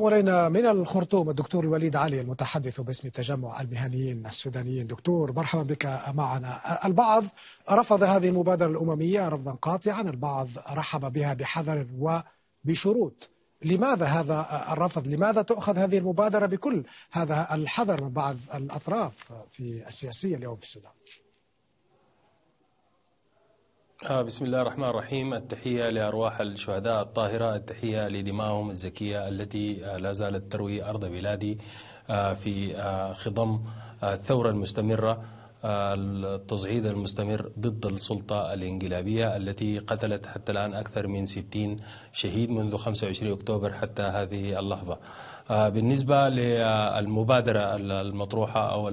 ولينا من الخرطوم الدكتور الوليد علي المتحدث باسم تجمع المهنيين السودانيين دكتور مرحبا بك معنا البعض رفض هذه المبادرة الأممية رفضا قاطعا البعض رحب بها بحذر وبشروط لماذا هذا الرفض لماذا تؤخذ هذه المبادرة بكل هذا الحذر من بعض الأطراف في السياسية اليوم في السودان آه، بسم الله الرحمن الرحيم التحية لأرواح الشهداء الطاهرة التحية لدمائهم الزكية التي آه، لا زالت تروي أرض بلادي آه، في خضم الثورة المستمرة التصعيد المستمر ضد السلطة الإنقلابية التي قتلت حتى الآن أكثر من 60 شهيد منذ 25 أكتوبر حتى هذه اللحظة بالنسبة للمبادرة المطروحة أو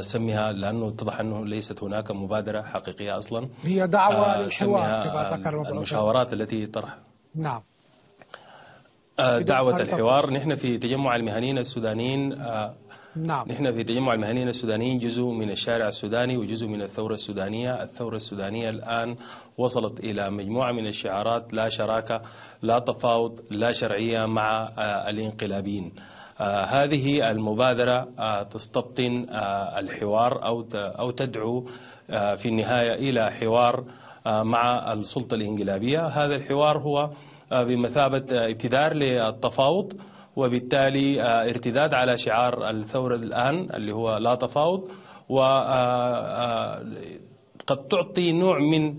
سميها لانه اتضح انه ليست هناك مبادره حقيقيه اصلا هي دعوه آه، للحوار كما ذكر المشاورات التي طرح نعم آه، دعوة الحوار نحن في تجمع المهنيين السودانيين آه، نعم نحن في تجمع المهنيين السودانيين جزء من الشارع السوداني وجزء من الثورة السودانية الثورة السودانية الآن وصلت إلى مجموعة من الشعارات لا شراكة لا تفاوض لا شرعية مع الانقلابيين آه، هذه المبادرة آه، تستبطن آه، الحوار أو أو تدعو في النهاية إلى حوار مع السلطة الإنقلابية هذا الحوار هو بمثابة ابتدار للتفاوض وبالتالي ارتداد على شعار الثورة الآن اللي هو لا تفاوض وقد تعطي نوع من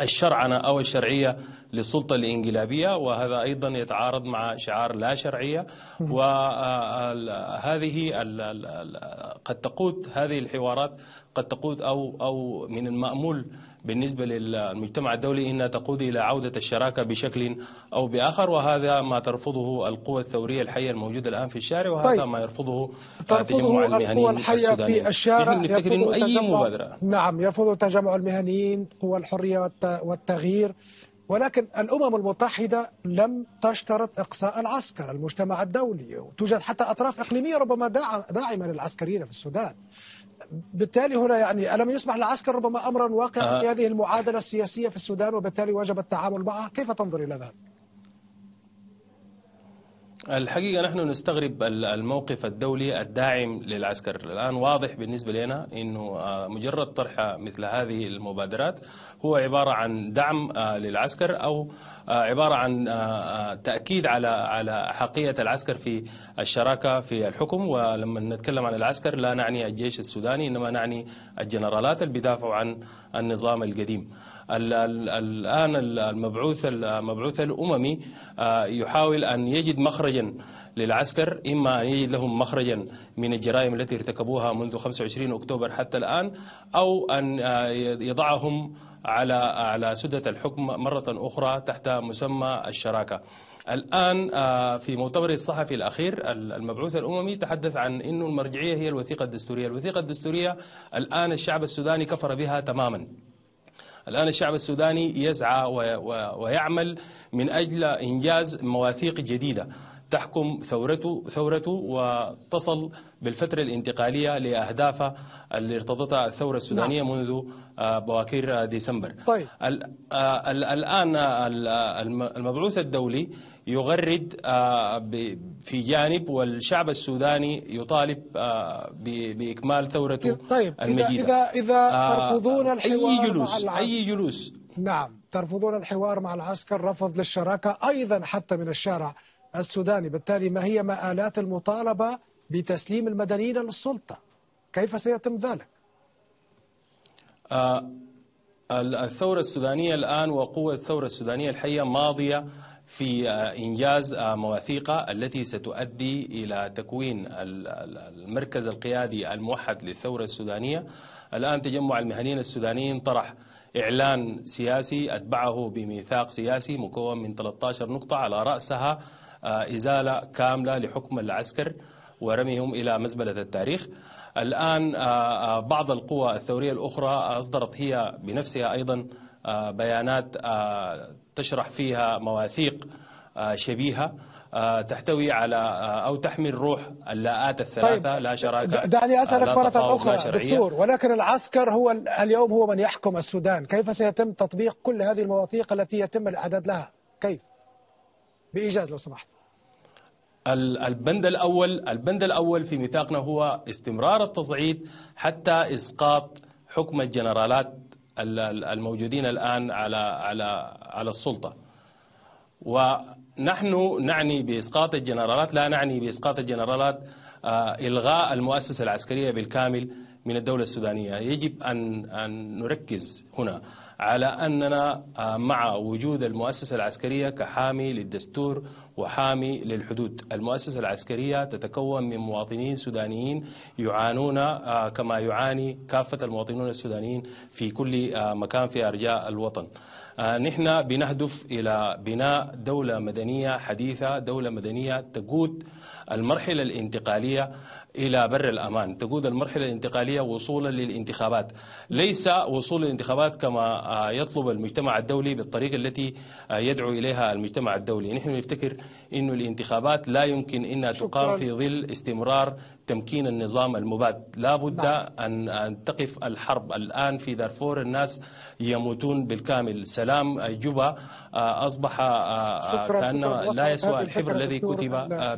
الشرعنة أو الشرعية للسلطة الإنقلابية وهذا أيضا يتعارض مع شعار لا شرعية وهذه آه، قد تقود هذه الحوارات قد تقود أو, أو من المأمول بالنسبة للمجتمع الدولي إنها تقود إلى عودة الشراكة بشكل أو بآخر وهذا ما ترفضه القوى الثورية الحية الموجودة الآن في الشارع وهذا طيب. ما يرفضه تجمع المهنيين السودانيين في الشارع نحن نفتكر أنه أي مبادرة نعم يرفض تجمع المهنيين قوى الحرية والتغيير ولكن الأمم المتحدة لم تشترط إقصاء العسكر المجتمع الدولي توجد حتى أطراف إقليمية ربما داعمة للعسكريين في السودان بالتالي هنا يعني ألم يصبح العسكر ربما أمرا واقعا آه. في هذه المعادلة السياسية في السودان وبالتالي وجب التعامل معها كيف تنظر إلى ذلك؟ الحقيقة نحن نستغرب الموقف الدولي الداعم للعسكر الآن واضح بالنسبة لنا أنه آه، مجرد طرح مثل هذه المبادرات هو عبارة عن دعم آه، للعسكر أو آه، عبارة عن تأكيد على على حقية العسكر في الشراكة في الحكم ولما نتكلم عن العسكر لا نعني الجيش السوداني إنما نعني الجنرالات اللي بيدافعوا عن النظام القديم الآن المبعوث المبعوث الأممي يحاول أن يجد مخرج مخرجا للعسكر إما أن يجد لهم مخرجا من الجرائم التي ارتكبوها منذ 25 أكتوبر حتى الآن أو أن يضعهم على على سدة الحكم مرة أخرى تحت مسمى الشراكة الآن آه، في مؤتمر الصحفي الأخير المبعوث الأممي تحدث عن أن المرجعية هي الوثيقة الدستورية الوثيقة الدستورية الآن الشعب السوداني كفر بها تماما الآن الشعب السوداني يسعى ويعمل من أجل إنجاز مواثيق جديدة تحكم ثورته ثورته وتصل بالفترة الانتقالية لأهدافها اللي ارتضتها الثورة السودانية نعم. منذ آه، بواكير آه، ديسمبر طيب. آه، الآن المبعوث الدولي يغرد في جانب والشعب السوداني يطالب بإكمال ثورته طيب المجيدة إذا, إذا, إذا ترفضون الحوار أي جلوس, مع أي جلوس نعم ترفضون الحوار مع العسكر رفض للشراكة أيضا حتى من الشارع السوداني بالتالي ما هي مآلات المطالبة بتسليم المدنيين للسلطة كيف سيتم ذلك؟ آه الثورة السودانية الآن وقوة الثورة السودانية الحية ماضية في آه، إنجاز آه، مواثيقها التي ستؤدي إلى تكوين المركز القيادي الموحد للثورة السودانية الآن تجمع المهنيين السودانيين طرح إعلان سياسي أتبعه بميثاق سياسي مكون من 13 نقطة على رأسها آه، إزالة كاملة لحكم العسكر ورميهم إلى مزبلة التاريخ الآن آه، آه، بعض القوى الثورية الأخرى أصدرت هي بنفسها أيضا بيانات تشرح فيها مواثيق شبيهة تحتوي على أو تحمل روح اللاءات الثلاثة طيب لا شراكة دعني أسألك مرة أخرى دكتور ولكن العسكر هو اليوم هو من يحكم السودان كيف سيتم تطبيق كل هذه المواثيق التي يتم الإعداد لها كيف بإيجاز لو سمحت البند الأول البند الأول في ميثاقنا هو استمرار التصعيد حتى إسقاط حكم الجنرالات الموجودين الآن على على على السلطة ونحن نعني بإسقاط الجنرالات لا نعني بإسقاط الجنرالات آه، إلغاء المؤسسة العسكرية بالكامل من الدولة السودانية يجب أن أن نركز هنا على أننا آه، مع وجود المؤسسة العسكرية كحامي للدستور وحامي للحدود المؤسسة العسكرية تتكون من مواطنين سودانيين يعانون آه، كما يعاني كافة المواطنون السودانيين في كل آه، مكان في أرجاء الوطن نحن بنهدف إلى بناء دولة مدنية حديثة دولة مدنية تقود المرحلة الانتقالية إلى بر الأمان تقود المرحلة الانتقالية وصولا للانتخابات ليس وصول الانتخابات كما يطلب المجتمع الدولي بالطريقة التي يدعو إليها المجتمع الدولي نحن نفتكر أن الانتخابات لا يمكن أنها تقام في ظل استمرار تمكين النظام المباد لا بد نعم. أن, أن تقف الحرب الآن في دارفور الناس يموتون بالكامل سلام جوبا آه، أصبح آه، آه، كان لا يسوى الحبر الذي كتب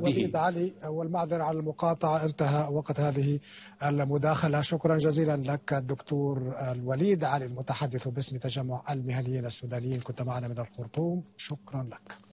به علي والمعذرة على المقاطعة انتهى وقت هذه المداخلة شكرا جزيلا لك الدكتور الوليد علي المتحدث باسم تجمع المهنيين السودانيين كنت معنا من الخرطوم شكرا لك